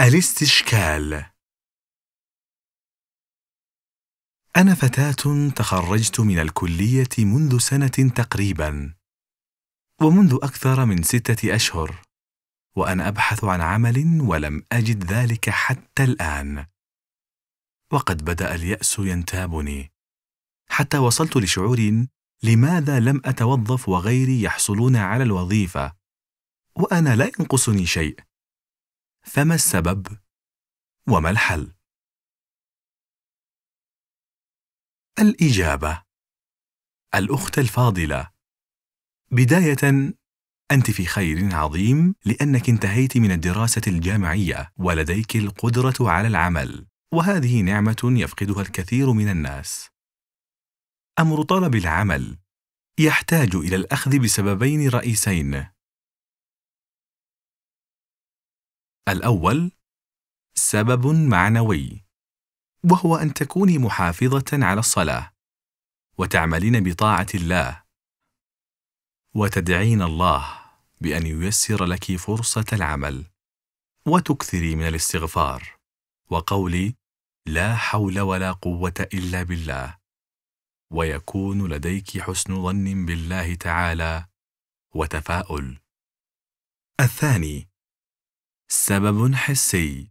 الاستشكال أنا فتاة تخرجت من الكلية منذ سنة تقريباً ومنذ أكثر من ستة أشهر وأنا أبحث عن عمل ولم أجد ذلك حتى الآن وقد بدأ اليأس ينتابني حتى وصلت لشعور لماذا لم أتوظف وغيري يحصلون على الوظيفة وأنا لا ينقصني شيء؟ فما السبب؟ وما الحل؟ الإجابة الأخت الفاضلة بداية أنت في خير عظيم لأنك انتهيت من الدراسة الجامعية ولديك القدرة على العمل وهذه نعمة يفقدها الكثير من الناس أمر طلب العمل يحتاج إلى الأخذ بسببين رئيسين. الأول سبب معنوي، وهو أن تكوني محافظة على الصلاة، وتعملين بطاعة الله، وتدعين الله بأن ييسر لك فرصة العمل، وتكثري من الاستغفار، وقولي لا حول ولا قوة إلا بالله. ويكون لديك حسن ظن بالله تعالى وتفاؤل الثاني سبب حسي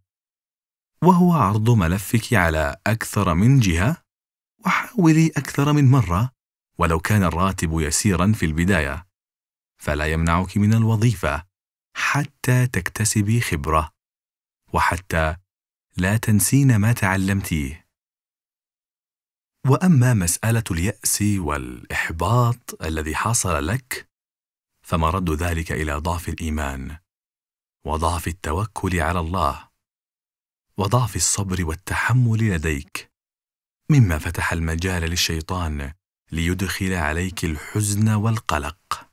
وهو عرض ملفك على اكثر من جهه وحاولي اكثر من مره ولو كان الراتب يسيرا في البدايه فلا يمنعك من الوظيفه حتى تكتسبي خبره وحتى لا تنسين ما تعلمتيه واما مساله الياس والاحباط الذي حصل لك فمرد ذلك الى ضعف الايمان وضعف التوكل على الله وضعف الصبر والتحمل لديك مما فتح المجال للشيطان ليدخل عليك الحزن والقلق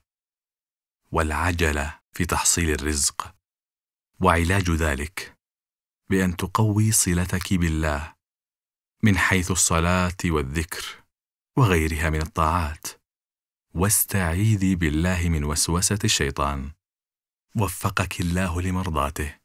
والعجله في تحصيل الرزق وعلاج ذلك بان تقوي صلتك بالله من حيث الصلاه والذكر وغيرها من الطاعات واستعيذي بالله من وسوسه الشيطان وفقك الله لمرضاته